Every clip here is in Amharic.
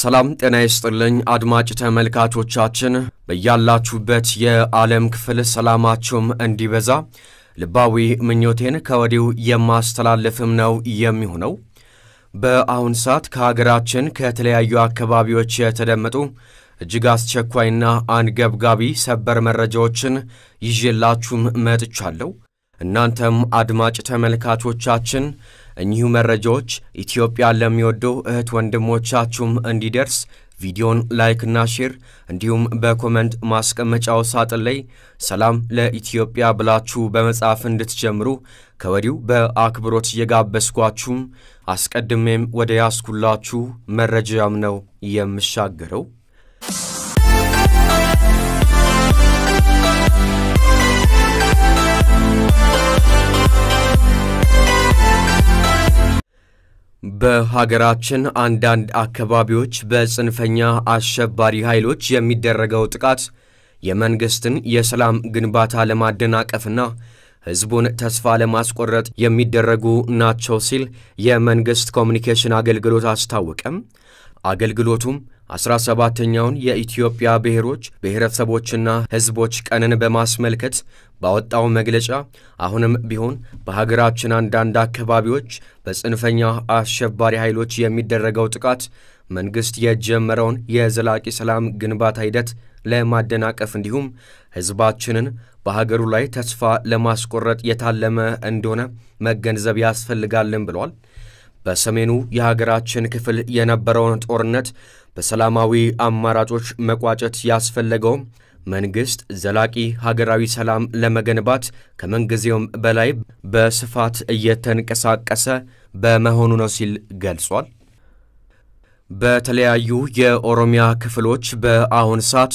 ሰላም ጤና ይስጥልኝ አድማጭ ተመልካቾቻችን፣ በያላችሁበት የዓለም ክፍል ሰላማችሁም እንዲበዛ ልባዊ ምኞቴን ከወዲሁ የማስተላልፍም ነው የሚሆነው። በአሁን ሰዓት ከሀገራችን ከተለያዩ አካባቢዎች የተደመጡ እጅግ አስቸኳይና አንገብጋቢ ሰበር መረጃዎችን ይዤላችሁም መጥቻለሁ። እናንተም አድማጭ ተመልካቾቻችን እኚሁ መረጃዎች ኢትዮጵያን ለሚወዱ እህት ወንድሞቻችሁም እንዲደርስ ቪዲዮን ላይክና ሼር እንዲሁም በኮመንት ማስቀመጫው ሳጥን ላይ ሰላም ለኢትዮጵያ ብላችሁ በመጻፍ እንድትጀምሩ ከወዲሁ በአክብሮት እየጋበዝኳችሁም አስቀድሜም ወደ ያስኩላችሁ መረጃም ነው የምሻገረው። በሀገራችን አንዳንድ አካባቢዎች በጽንፈኛ አሸባሪ ኃይሎች የሚደረገው ጥቃት የመንግስትን የሰላም ግንባታ ለማደናቀፍና ህዝቡን ተስፋ ለማስቆረጥ የሚደረጉ ናቸው ሲል የመንግስት ኮሚኒኬሽን አገልግሎት አስታወቀም። አገልግሎቱም 17ኛውን የኢትዮጵያ ብሔሮች ብሔረሰቦችና ሕዝቦች ቀንን በማስመልከት ባወጣው መግለጫ አሁንም ቢሆን በሀገራችን አንዳንድ አካባቢዎች በጽንፈኛ አሸባሪ ኃይሎች የሚደረገው ጥቃት መንግሥት የጀመረውን የዘላቂ ሰላም ግንባታ ሂደት ለማደናቀፍ እንዲሁም ሕዝባችንን በሀገሩ ላይ ተስፋ ለማስቆረጥ የታለመ እንደሆነ መገንዘብ ያስፈልጋልን ብሏል። በሰሜኑ የሀገራችን ክፍል የነበረውን ጦርነት በሰላማዊ አማራጮች መቋጨት ያስፈለገው መንግሥት ዘላቂ ሀገራዊ ሰላም ለመገንባት ከምንጊዜውም በላይ በስፋት እየተንቀሳቀሰ በመሆኑ ነው ሲል ገልጿል። በተለያዩ የኦሮሚያ ክፍሎች በአሁን ሰዓት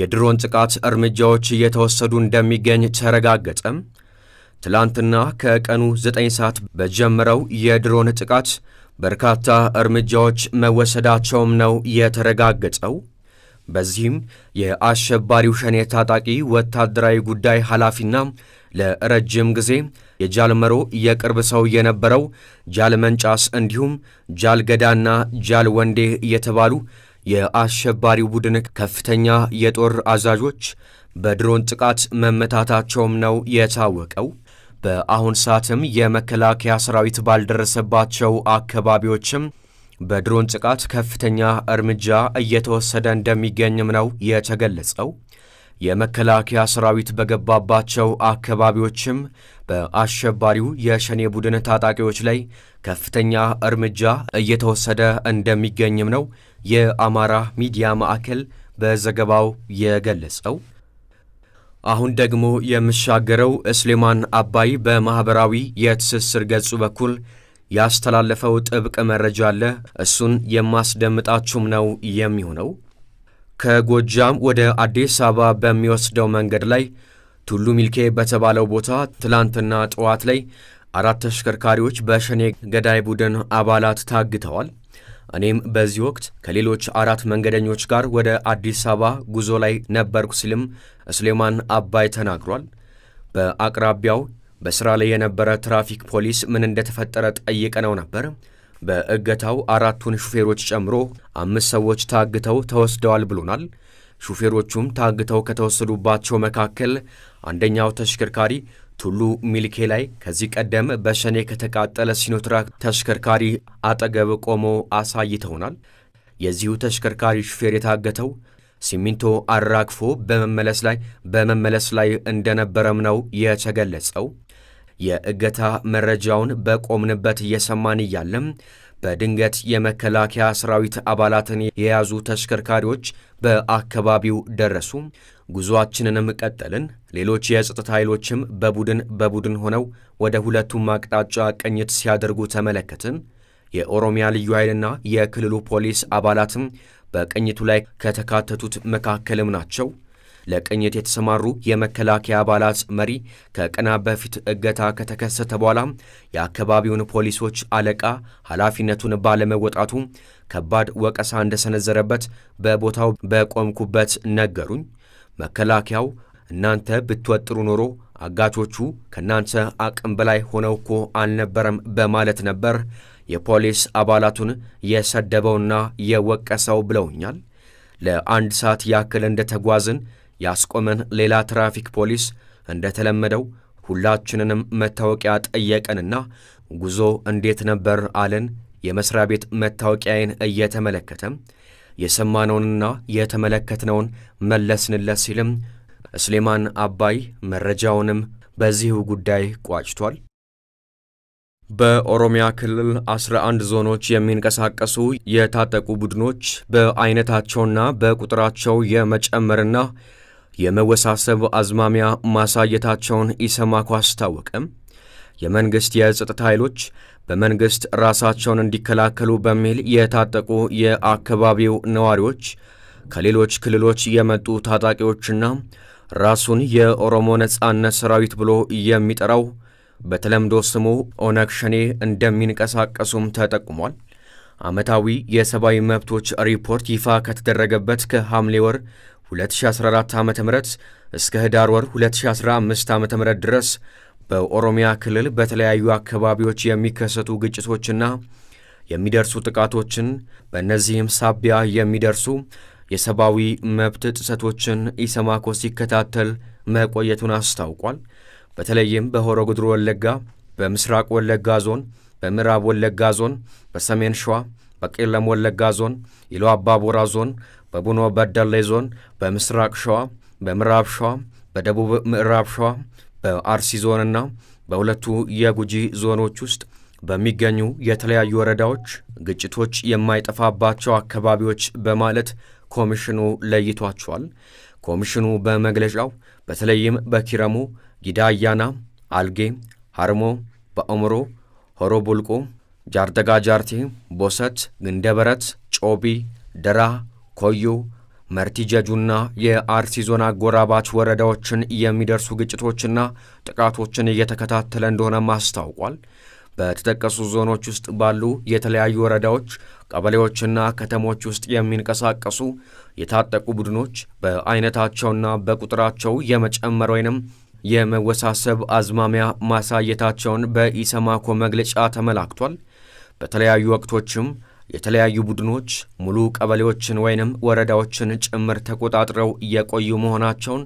የድሮን ጥቃት እርምጃዎች እየተወሰዱ እንደሚገኝ ተረጋገጠ። ትላንትና ከቀኑ 9 ሰዓት በጀመረው የድሮን ጥቃት በርካታ እርምጃዎች መወሰዳቸውም ነው የተረጋገጠው። በዚህም የአሸባሪው ሸኔ ታጣቂ ወታደራዊ ጉዳይ ኃላፊና ለረጅም ጊዜ የጃልመሮ የቅርብ ሰው የነበረው ጃል መንጫስ እንዲሁም ጃል ገዳና ጃል ወንዴ የተባሉ የአሸባሪው ቡድን ከፍተኛ የጦር አዛዦች በድሮን ጥቃት መመታታቸውም ነው የታወቀው። በአሁን ሰዓትም የመከላከያ ሰራዊት ባልደረሰባቸው አካባቢዎችም በድሮን ጥቃት ከፍተኛ እርምጃ እየተወሰደ እንደሚገኝም ነው የተገለጸው። የመከላከያ ሰራዊት በገባባቸው አካባቢዎችም በአሸባሪው የሸኔ ቡድን ታጣቂዎች ላይ ከፍተኛ እርምጃ እየተወሰደ እንደሚገኝም ነው የአማራ ሚዲያ ማዕከል በዘገባው የገለጸው። አሁን ደግሞ የምሻገረው እስሌማን አባይ በማኅበራዊ የትስስር ገጹ በኩል ያስተላለፈው ጥብቅ መረጃ አለ። እሱን የማስደምጣችሁም ነው የሚሆነው። ከጎጃም ወደ አዲስ አበባ በሚወስደው መንገድ ላይ ቱሉ ሚልኬ በተባለው ቦታ ትላንትና ጠዋት ላይ አራት ተሽከርካሪዎች በሸኔ ገዳይ ቡድን አባላት ታግተዋል። እኔም በዚህ ወቅት ከሌሎች አራት መንገደኞች ጋር ወደ አዲስ አበባ ጉዞ ላይ ነበርኩ ሲልም ሱሌማን አባይ ተናግሯል። በአቅራቢያው በሥራ ላይ የነበረ ትራፊክ ፖሊስ ምን እንደተፈጠረ ነው ነበር። በእገታው አራቱን ሹፌሮች ጨምሮ አምስት ሰዎች ታግተው ተወስደዋል ብሎናል። ሹፌሮቹም ታግተው ከተወሰዱባቸው መካከል አንደኛው ተሽከርካሪ ቱሉ ሚልኬ ላይ ከዚህ ቀደም በሸኔ ከተቃጠለ ሲኖትራክ ተሽከርካሪ አጠገብ ቆሞ አሳይተውናል። የዚሁ ተሽከርካሪ ሹፌር የታገተው ሲሚንቶ አራግፎ በመመለስ ላይ በመመለስ ላይ እንደነበረም ነው የተገለጸው። የእገታ መረጃውን በቆምንበት እየሰማን እያለም በድንገት የመከላከያ ሰራዊት አባላትን የያዙ ተሽከርካሪዎች በአካባቢው ደረሱ። ጉዞአችንንም ቀጠልን። ሌሎች የጸጥታ ኃይሎችም በቡድን በቡድን ሆነው ወደ ሁለቱም አቅጣጫ ቅኝት ሲያደርጉ ተመለከትን። የኦሮሚያ ልዩ ኃይልና የክልሉ ፖሊስ አባላትም በቅኝቱ ላይ ከተካተቱት መካከልም ናቸው። ለቅኝት የተሰማሩ የመከላከያ አባላት መሪ ከቀና በፊት እገታ ከተከሰተ በኋላ የአካባቢውን ፖሊሶች አለቃ ኃላፊነቱን ባለመወጣቱ ከባድ ወቀሳ እንደሰነዘረበት በቦታው በቆምኩበት ነገሩኝ። መከላከያው እናንተ ብትወጥሩ ኖሮ አጋቾቹ ከእናንተ አቅም በላይ ሆነው እኮ አልነበረም በማለት ነበር የፖሊስ አባላቱን የሰደበውና የወቀሰው ብለውኛል። ለአንድ ሰዓት ያክል እንደተጓዝን ያስቆመን ሌላ ትራፊክ ፖሊስ እንደተለመደው ሁላችንንም መታወቂያ ጠየቀንና ጉዞ እንዴት ነበር አለን። የመስሪያ ቤት መታወቂያዬን እየተመለከተም የሰማነውንና የተመለከትነውን መለስንለት ሲልም ስሌማን አባይ መረጃውንም በዚሁ ጉዳይ ቋጭቷል። በኦሮሚያ ክልል 11 ዞኖች የሚንቀሳቀሱ የታጠቁ ቡድኖች በአይነታቸውና በቁጥራቸው የመጨመርና የመወሳሰብ አዝማሚያ ማሳየታቸውን ኢሰማኮ አስታወቀም። የመንግሥት የጸጥታ ኃይሎች በመንግሥት ራሳቸውን እንዲከላከሉ በሚል የታጠቁ የአካባቢው ነዋሪዎች ከሌሎች ክልሎች የመጡ ታጣቂዎችና ራሱን የኦሮሞ ነጻነት ሰራዊት ብሎ የሚጠራው በተለምዶ ስሙ ኦነግ ሸኔ እንደሚንቀሳቀሱም ተጠቁሟል። ዓመታዊ የሰብአዊ መብቶች ሪፖርት ይፋ ከተደረገበት ከሐምሌ ወር 2014 ዓ ም እስከ ህዳር ወር 2015 ዓ ም ድረስ በኦሮሚያ ክልል በተለያዩ አካባቢዎች የሚከሰቱ ግጭቶችና የሚደርሱ ጥቃቶችን በእነዚህም ሳቢያ የሚደርሱ የሰብአዊ መብት ጥሰቶችን ኢሰማኮ ሲከታተል መቆየቱን አስታውቋል። በተለይም በሆሮ ጉድሩ ወለጋ፣ በምስራቅ ወለጋ ዞን፣ በምዕራብ ወለጋ ዞን፣ በሰሜን ሸዋ በቄለም ወለጋ ዞን፣ ኢሉ አባቦራ ዞን፣ በቡኖ በደሌ ዞን፣ በምስራቅ ሸዋ፣ በምዕራብ ሸዋ፣ በደቡብ ምዕራብ ሸዋ፣ በአርሲ ዞንና በሁለቱ የጉጂ ዞኖች ውስጥ በሚገኙ የተለያዩ ወረዳዎች ግጭቶች የማይጠፋባቸው አካባቢዎች በማለት ኮሚሽኑ ለይቷቸዋል። ኮሚሽኑ በመግለጫው በተለይም በኪረሙ፣ ጊዳያና፣ አልጌ፣ ሀርሞ፣ በኦምሮ፣ ሆሮ ቡልቆ ጃርደጋ ጃርቲ፣ ቦሰት፣ ግንደበረት፣ ጮቢ፣ ደራ፣ ኮዩ፣ መርቲጀጁና የአርሲ ዞን አጎራባች ወረዳዎችን የሚደርሱ ግጭቶችና ጥቃቶችን እየተከታተለ እንደሆነም አስታውቋል። በተጠቀሱ ዞኖች ውስጥ ባሉ የተለያዩ ወረዳዎች ቀበሌዎችና ከተሞች ውስጥ የሚንቀሳቀሱ የታጠቁ ቡድኖች በአይነታቸውና በቁጥራቸው የመጨመር ወይንም የመወሳሰብ አዝማሚያ ማሳየታቸውን በኢሰማኮ መግለጫ ተመላክቷል። በተለያዩ ወቅቶችም የተለያዩ ቡድኖች ሙሉ ቀበሌዎችን ወይንም ወረዳዎችን ጭምር ተቆጣጥረው እየቆዩ መሆናቸውን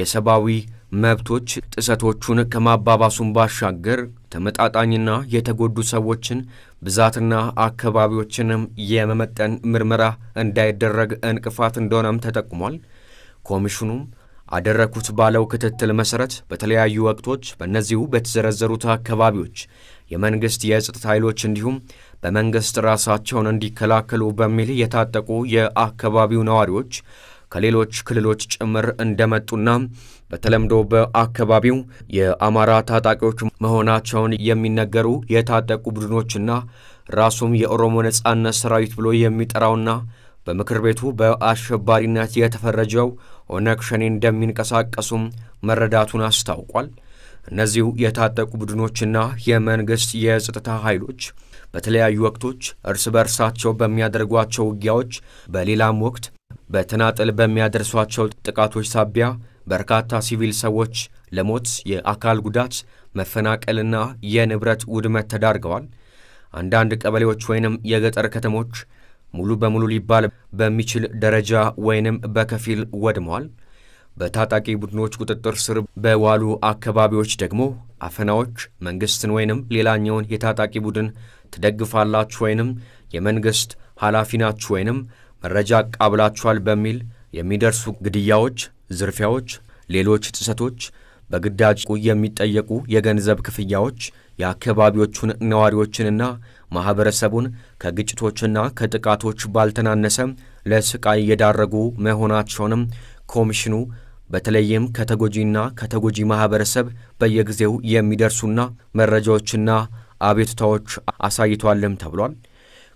የሰብአዊ መብቶች ጥሰቶቹን ከማባባሱን ባሻገር ተመጣጣኝና የተጎዱ ሰዎችን ብዛትና አካባቢዎችንም የመመጠን ምርመራ እንዳይደረግ እንቅፋት እንደሆነም ተጠቁሟል። ኮሚሽኑም አደረግኩት ባለው ክትትል መሠረት በተለያዩ ወቅቶች በእነዚሁ በተዘረዘሩት አካባቢዎች የመንግሥት የጸጥታ ኃይሎች እንዲሁም በመንግሥት ራሳቸውን እንዲከላከሉ በሚል የታጠቁ የአካባቢው ነዋሪዎች ከሌሎች ክልሎች ጭምር እንደመጡና በተለምዶ በአካባቢው የአማራ ታጣቂዎች መሆናቸውን የሚነገሩ የታጠቁ ቡድኖችና ራሱም የኦሮሞ ነጻነት ሰራዊት ብሎ የሚጠራውና በምክር ቤቱ በአሸባሪነት የተፈረጀው ኦነግ ሸኔ እንደሚንቀሳቀሱም መረዳቱን አስታውቋል። እነዚሁ የታጠቁ ቡድኖችና የመንግሥት የጸጥታ ኃይሎች በተለያዩ ወቅቶች እርስ በእርሳቸው በሚያደርጓቸው ውጊያዎች፣ በሌላም ወቅት በተናጠል በሚያደርሷቸው ጥቃቶች ሳቢያ በርካታ ሲቪል ሰዎች ለሞት፣ የአካል ጉዳት፣ መፈናቀልና የንብረት ውድመት ተዳርገዋል። አንዳንድ ቀበሌዎች ወይንም የገጠር ከተሞች ሙሉ በሙሉ ሊባል በሚችል ደረጃ ወይንም በከፊል ወድመዋል። በታጣቂ ቡድኖች ቁጥጥር ስር በዋሉ አካባቢዎች ደግሞ አፈናዎች መንግስትን ወይንም ሌላኛውን የታጣቂ ቡድን ትደግፋላችሁ ወይንም የመንግስት ኃላፊ ናችሁ ወይንም መረጃ አቃብላችኋል በሚል የሚደርሱ ግድያዎች፣ ዝርፊያዎች፣ ሌሎች ጥሰቶች፣ በግዳጅ የሚጠየቁ የገንዘብ ክፍያዎች የአካባቢዎቹን ነዋሪዎችንና ማኅበረሰቡን ከግጭቶችና ከጥቃቶች ባልተናነሰ ለስቃይ የዳረጉ መሆናቸውንም ኮሚሽኑ በተለይም ከተጎጂና ከተጎጂ ማህበረሰብ በየጊዜው የሚደርሱና መረጃዎችና አቤቱታዎች አሳይቷልም ተብሏል።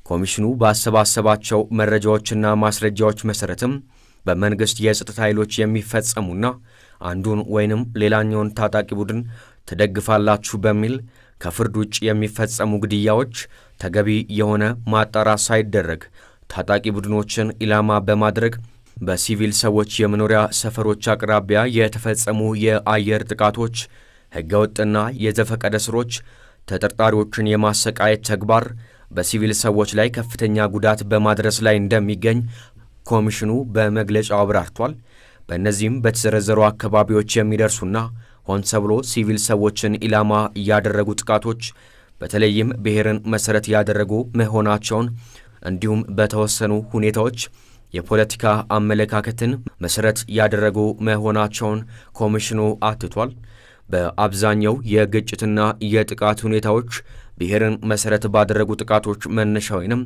ኮሚሽኑ ባሰባሰባቸው መረጃዎችና ማስረጃዎች መሠረትም በመንግሥት የጸጥታ ኃይሎች የሚፈጸሙና አንዱን ወይንም ሌላኛውን ታጣቂ ቡድን ትደግፋላችሁ በሚል ከፍርድ ውጭ የሚፈጸሙ ግድያዎች ተገቢ የሆነ ማጣራት ሳይደረግ ታጣቂ ቡድኖችን ኢላማ በማድረግ በሲቪል ሰዎች የመኖሪያ ሰፈሮች አቅራቢያ የተፈጸሙ የአየር ጥቃቶች፣ ህገወጥና የዘፈቀደ ስሮች፣ ተጠርጣሪዎችን የማሰቃየት ተግባር በሲቪል ሰዎች ላይ ከፍተኛ ጉዳት በማድረስ ላይ እንደሚገኝ ኮሚሽኑ በመግለጫው አብራርቷል። በእነዚህም በተዘረዘሩ አካባቢዎች የሚደርሱና ሆን ተብሎ ሲቪል ሰዎችን ኢላማ ያደረጉ ጥቃቶች በተለይም ብሔርን መሠረት ያደረጉ መሆናቸውን እንዲሁም በተወሰኑ ሁኔታዎች የፖለቲካ አመለካከትን መሰረት ያደረጉ መሆናቸውን ኮሚሽኑ አትቷል። በአብዛኛው የግጭትና የጥቃት ሁኔታዎች ብሔርን መሰረት ባደረጉ ጥቃቶች መነሻ ወይንም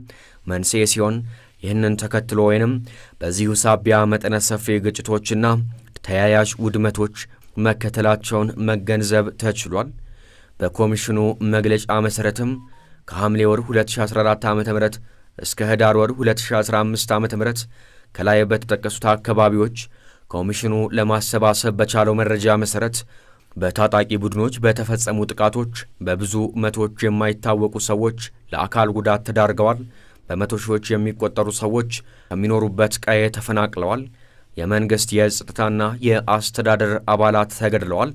መንስኤ ሲሆን ይህንን ተከትሎ ወይንም በዚሁ ሳቢያ መጠነ ሰፊ ግጭቶችና ተያያዥ ውድመቶች መከተላቸውን መገንዘብ ተችሏል። በኮሚሽኑ መግለጫ መሰረትም ከሐምሌ ወር 2014 ዓ ም እስከ ህዳር ወር 2015 ዓ ም ከላይ በተጠቀሱት አካባቢዎች ኮሚሽኑ ለማሰባሰብ በቻለው መረጃ መሠረት በታጣቂ ቡድኖች በተፈጸሙ ጥቃቶች በብዙ መቶዎች የማይታወቁ ሰዎች ለአካል ጉዳት ተዳርገዋል። በመቶ ሺዎች የሚቆጠሩ ሰዎች ከሚኖሩበት ቀየ ተፈናቅለዋል። የመንግሥት የጸጥታና የአስተዳደር አባላት ተገድለዋል።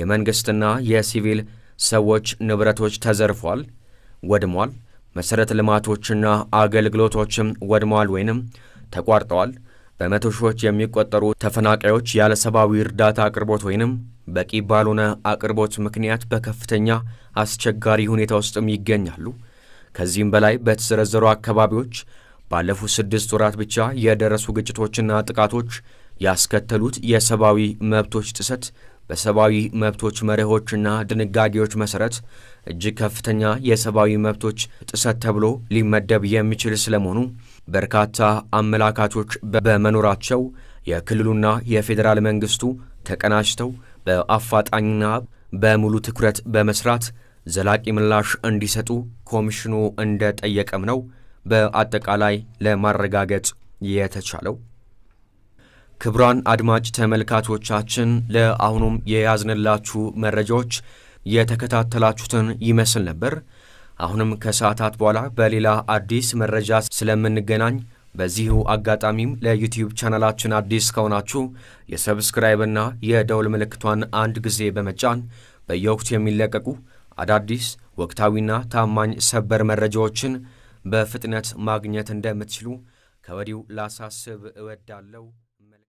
የመንግሥትና የሲቪል ሰዎች ንብረቶች ተዘርፏል፣ ወድሟል። መሠረተ ልማቶችና አገልግሎቶችም ወድመዋል ወይንም ተቋርጠዋል። በመቶ ሺዎች የሚቆጠሩ ተፈናቃዮች ያለ ሰብአዊ እርዳታ አቅርቦት ወይንም በቂ ባልሆነ አቅርቦት ምክንያት በከፍተኛ አስቸጋሪ ሁኔታ ውስጥም ይገኛሉ። ከዚህም በላይ በተዘረዘሩ አካባቢዎች ባለፉት ስድስት ወራት ብቻ የደረሱ ግጭቶችና ጥቃቶች ያስከተሉት የሰብአዊ መብቶች ጥሰት በሰብአዊ መብቶች መርሆችና ድንጋጌዎች መሰረት እጅግ ከፍተኛ የሰብአዊ መብቶች ጥሰት ተብሎ ሊመደብ የሚችል ስለመሆኑ በርካታ አመላካቾች በመኖራቸው የክልሉና የፌዴራል መንግስቱ ተቀናጅተው በአፋጣኝና በሙሉ ትኩረት በመስራት ዘላቂ ምላሽ እንዲሰጡ ኮሚሽኑ እንደጠየቀም ነው በአጠቃላይ ለማረጋገጥ የተቻለው። ክቡራን አድማጭ ተመልካቾቻችን ለአሁኑም የያዝንላችሁ መረጃዎች የተከታተላችሁትን ይመስል ነበር። አሁንም ከሰዓታት በኋላ በሌላ አዲስ መረጃ ስለምንገናኝ በዚሁ አጋጣሚም ለዩቲዩብ ቻናላችን አዲስ ከሆናችሁ የሰብስክራይብና የደውል ምልክቷን አንድ ጊዜ በመጫን በየወቅቱ የሚለቀቁ አዳዲስ ወቅታዊና ታማኝ ሰበር መረጃዎችን በፍጥነት ማግኘት እንደምትችሉ ከወዲሁ ላሳስብ እወዳለሁ።